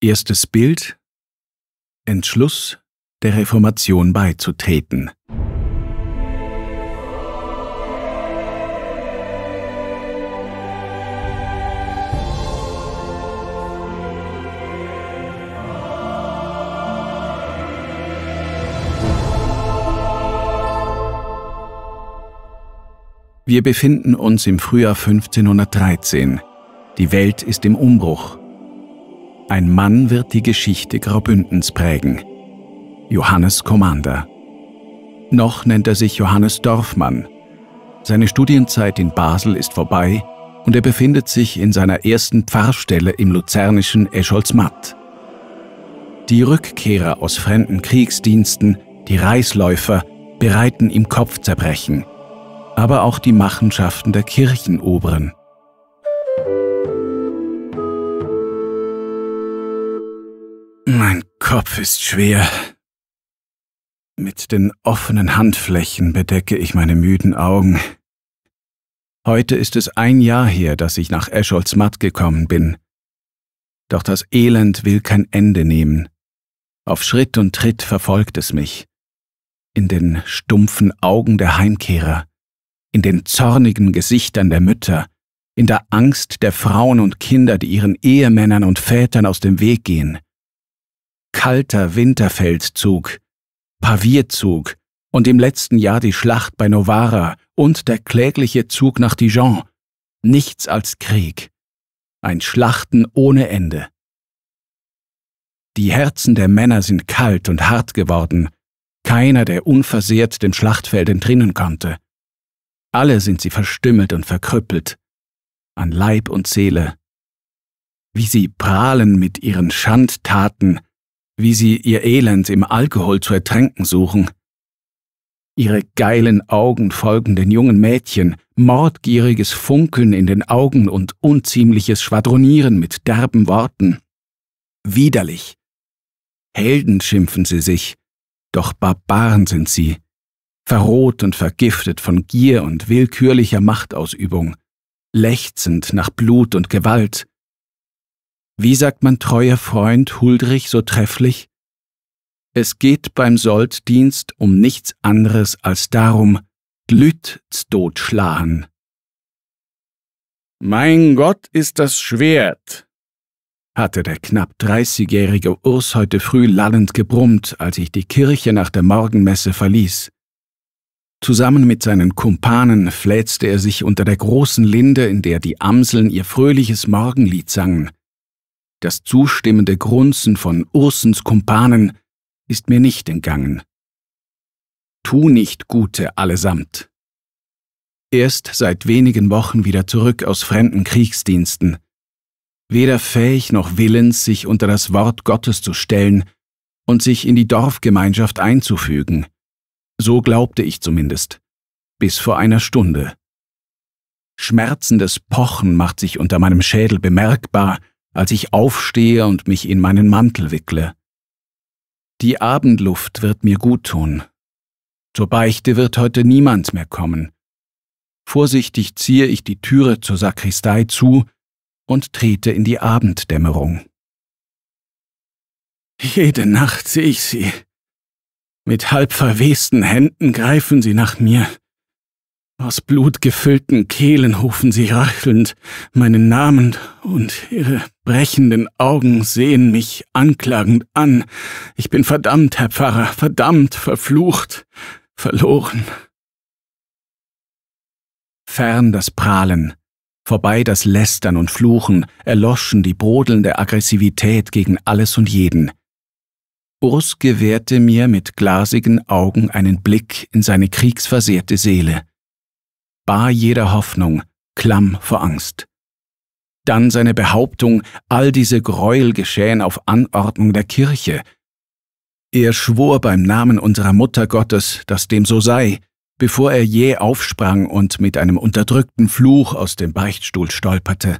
Erstes Bild Entschluss, der Reformation beizutreten. Wir befinden uns im Frühjahr 1513. Die Welt ist im Umbruch ein Mann wird die Geschichte Graubündens prägen. Johannes Commander. Noch nennt er sich Johannes Dorfmann. Seine Studienzeit in Basel ist vorbei und er befindet sich in seiner ersten Pfarrstelle im luzernischen Escholzmatt. Die Rückkehrer aus fremden Kriegsdiensten, die Reisläufer, bereiten ihm Kopfzerbrechen, aber auch die Machenschaften der Kirchenoberen. Kopf ist schwer. Mit den offenen Handflächen bedecke ich meine müden Augen. Heute ist es ein Jahr her, dass ich nach Escholz Matt gekommen bin. Doch das Elend will kein Ende nehmen. Auf Schritt und Tritt verfolgt es mich. In den stumpfen Augen der Heimkehrer, in den zornigen Gesichtern der Mütter, in der Angst der Frauen und Kinder, die ihren Ehemännern und Vätern aus dem Weg gehen, kalter Winterfeldzug, Pavierzug und im letzten Jahr die Schlacht bei Novara und der klägliche Zug nach Dijon. Nichts als Krieg. Ein Schlachten ohne Ende. Die Herzen der Männer sind kalt und hart geworden. Keiner, der unversehrt dem Schlachtfeld entrinnen konnte. Alle sind sie verstümmelt und verkrüppelt. An Leib und Seele. Wie sie prahlen mit ihren Schandtaten wie sie ihr Elend im Alkohol zu ertränken suchen. Ihre geilen Augen folgen den jungen Mädchen, mordgieriges Funkeln in den Augen und unziemliches Schwadronieren mit derben Worten. Widerlich. Helden schimpfen sie sich, doch Barbaren sind sie, verroht und vergiftet von Gier und willkürlicher Machtausübung, lechzend nach Blut und Gewalt, wie sagt man treuer Freund Huldrich so trefflich? Es geht beim Solddienst um nichts anderes als darum, Glüt tot schlagen. Mein Gott ist das Schwert, hatte der knapp dreißigjährige Urs heute früh lallend gebrummt, als ich die Kirche nach der Morgenmesse verließ. Zusammen mit seinen Kumpanen fläzte er sich unter der großen Linde, in der die Amseln ihr fröhliches Morgenlied sangen. Das zustimmende Grunzen von Ursens Kumpanen ist mir nicht entgangen. Tu nicht Gute allesamt. Erst seit wenigen Wochen wieder zurück aus fremden Kriegsdiensten, weder fähig noch willens, sich unter das Wort Gottes zu stellen und sich in die Dorfgemeinschaft einzufügen. So glaubte ich zumindest, bis vor einer Stunde. Schmerzendes Pochen macht sich unter meinem Schädel bemerkbar, als ich aufstehe und mich in meinen Mantel wickle. Die Abendluft wird mir guttun. Zur Beichte wird heute niemand mehr kommen. Vorsichtig ziehe ich die Türe zur Sakristei zu und trete in die Abenddämmerung. Jede Nacht sehe ich sie. Mit halb verwesten Händen greifen sie nach mir. Aus blutgefüllten Kehlen rufen sie rachelnd meinen Namen und ihre brechenden Augen sehen mich anklagend an. Ich bin verdammt, Herr Pfarrer, verdammt, verflucht, verloren. Fern das Prahlen, vorbei das Lästern und Fluchen, erloschen die brodelnde Aggressivität gegen alles und jeden. Urs gewährte mir mit glasigen Augen einen Blick in seine kriegsversehrte Seele bar jeder Hoffnung, klamm vor Angst. Dann seine Behauptung, all diese Gräuel geschehen auf Anordnung der Kirche. Er schwor beim Namen unserer Mutter Gottes, dass dem so sei, bevor er je aufsprang und mit einem unterdrückten Fluch aus dem Beichtstuhl stolperte.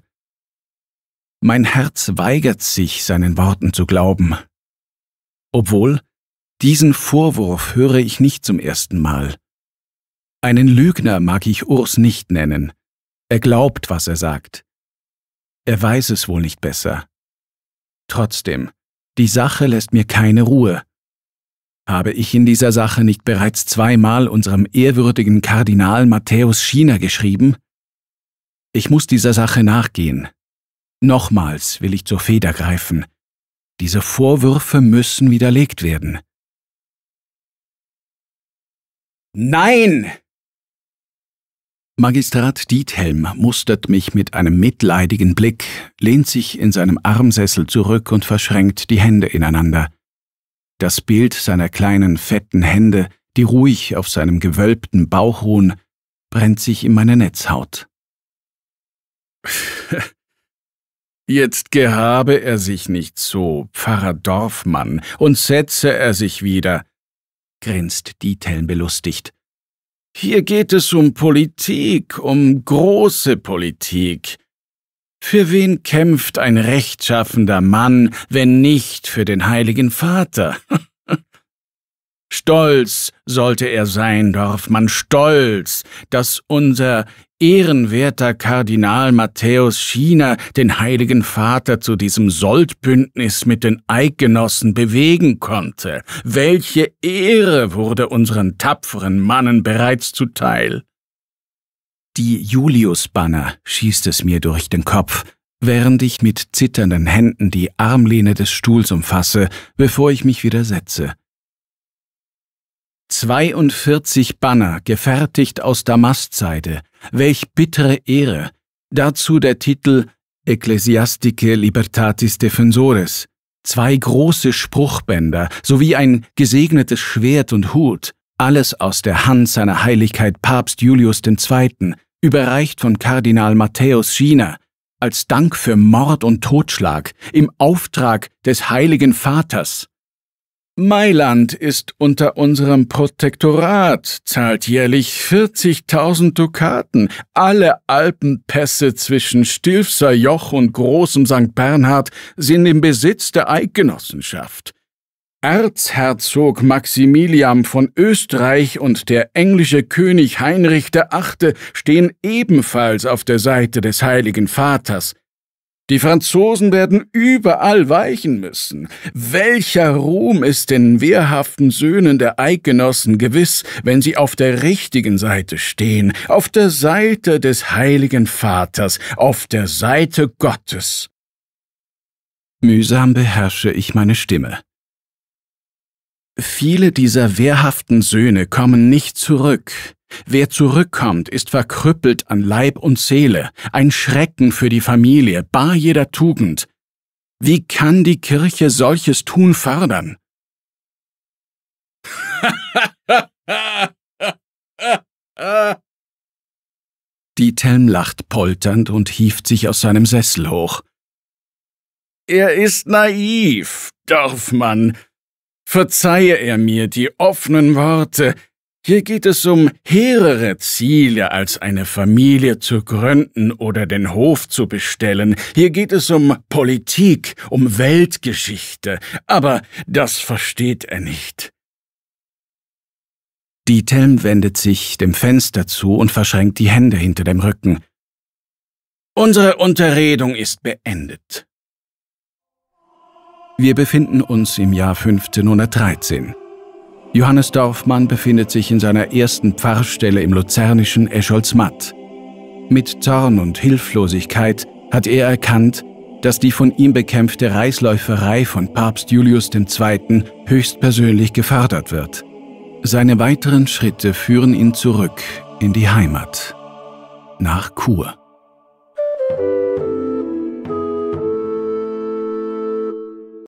Mein Herz weigert sich, seinen Worten zu glauben. Obwohl, diesen Vorwurf höre ich nicht zum ersten Mal. Einen Lügner mag ich Urs nicht nennen. Er glaubt, was er sagt. Er weiß es wohl nicht besser. Trotzdem, die Sache lässt mir keine Ruhe. Habe ich in dieser Sache nicht bereits zweimal unserem ehrwürdigen Kardinal Matthäus Schiener geschrieben? Ich muss dieser Sache nachgehen. Nochmals will ich zur Feder greifen. Diese Vorwürfe müssen widerlegt werden. Nein! Magistrat Diethelm mustert mich mit einem mitleidigen Blick, lehnt sich in seinem Armsessel zurück und verschränkt die Hände ineinander. Das Bild seiner kleinen, fetten Hände, die ruhig auf seinem gewölbten Bauch ruhen, brennt sich in meine Netzhaut. Jetzt gehabe er sich nicht so, Pfarrer Dorfmann, und setze er sich wieder, grinst Diethelm belustigt. Hier geht es um Politik, um große Politik. Für wen kämpft ein rechtschaffender Mann, wenn nicht für den Heiligen Vater? stolz sollte er sein, Dorfmann, stolz, dass unser ehrenwerter Kardinal Matthäus Schiener den Heiligen Vater zu diesem Soldbündnis mit den Eidgenossen bewegen konnte. Welche Ehre wurde unseren tapferen Mannen bereits zuteil! Die Juliusbanner schießt es mir durch den Kopf, während ich mit zitternden Händen die Armlehne des Stuhls umfasse, bevor ich mich wieder setze. 42 Banner, gefertigt aus Damastseide, welch bittere Ehre, dazu der Titel Ecclesiastike Libertatis Defensores, zwei große Spruchbänder sowie ein gesegnetes Schwert und Hut, alles aus der Hand seiner Heiligkeit Papst Julius II., überreicht von Kardinal Matthäus Schiener, als Dank für Mord und Totschlag im Auftrag des Heiligen Vaters. Mailand ist unter unserem Protektorat, zahlt jährlich 40.000 Dukaten. Alle Alpenpässe zwischen Stilfser Joch und Großem St. Bernhard sind im Besitz der Eidgenossenschaft. Erzherzog Maximilian von Österreich und der englische König Heinrich VIII. stehen ebenfalls auf der Seite des Heiligen Vaters, die Franzosen werden überall weichen müssen. Welcher Ruhm ist den wehrhaften Söhnen der Eidgenossen gewiss, wenn sie auf der richtigen Seite stehen, auf der Seite des heiligen Vaters, auf der Seite Gottes? Mühsam beherrsche ich meine Stimme. Viele dieser wehrhaften Söhne kommen nicht zurück. Wer zurückkommt, ist verkrüppelt an Leib und Seele, ein Schrecken für die Familie, bar jeder Tugend. Wie kann die Kirche solches Tun fördern? Diethelm lacht polternd und hieft sich aus seinem Sessel hoch. Er ist naiv, Dorfmann, Verzeihe er mir die offenen Worte. Hier geht es um hehrere Ziele als eine Familie zu gründen oder den Hof zu bestellen. Hier geht es um Politik, um Weltgeschichte. Aber das versteht er nicht. Die Telm wendet sich dem Fenster zu und verschränkt die Hände hinter dem Rücken. Unsere Unterredung ist beendet. Wir befinden uns im Jahr 1513. Johannes Dorfmann befindet sich in seiner ersten Pfarrstelle im luzernischen Escholzmatt. Mit Zorn und Hilflosigkeit hat er erkannt, dass die von ihm bekämpfte Reisläuferei von Papst Julius II. höchstpersönlich gefördert wird. Seine weiteren Schritte führen ihn zurück in die Heimat, nach Chur.